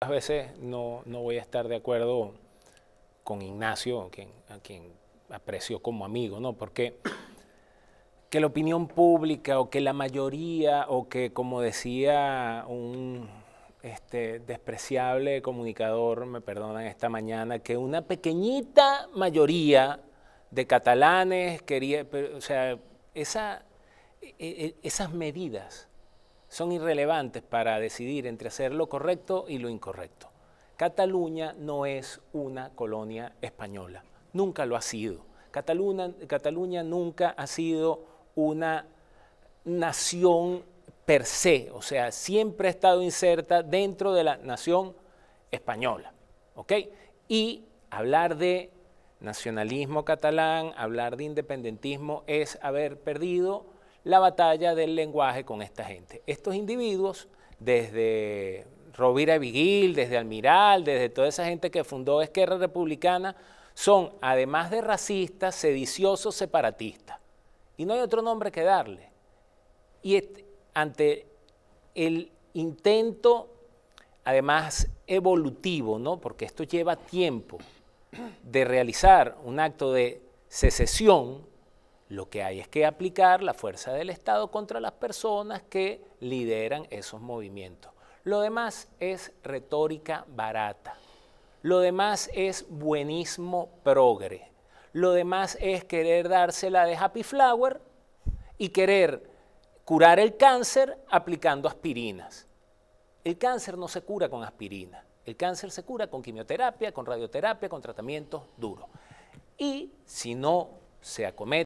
A veces no, voy a estar de acuerdo con Ignacio, a quien, aprecio como amigo, ¿no? Porque que la opinión pública o que la mayoría o que, como decía un este, despreciable comunicador, me perdonan esta mañana, que una pequeñita mayoría de catalanes quería, o sea, e, e, esas medidas son irrelevantes para decidir entre hacer lo correcto y lo incorrecto. Cataluña no es una colonia española, nunca lo ha sido. Cataluña, nunca ha sido una nación per se, o sea, siempre ha estado inserta dentro de la nación española. Y hablar de nacionalismo catalán, hablar de independentismo es haber perdido la batalla del lenguaje con esta gente. Estos individuos, desde Rovira Vigil, desde Almiral, desde toda esa gente que fundó Esquerra Republicana, son, además de racistas, sediciosos, separatistas. Y no hay otro nombre que darle. Y ante el intento, además evolutivo, ¿no? porque esto lleva tiempo, de realizar un acto de secesión lo que hay es que aplicar la fuerza del Estado contra las personas que lideran esos movimientos. Lo demás es retórica barata. Lo demás es buenismo progre. Lo demás es querer dársela de happy flower y querer curar el cáncer aplicando aspirinas. El cáncer no se cura con aspirina. El cáncer se cura con quimioterapia, con radioterapia, con tratamientos duros. Y si no se acomete,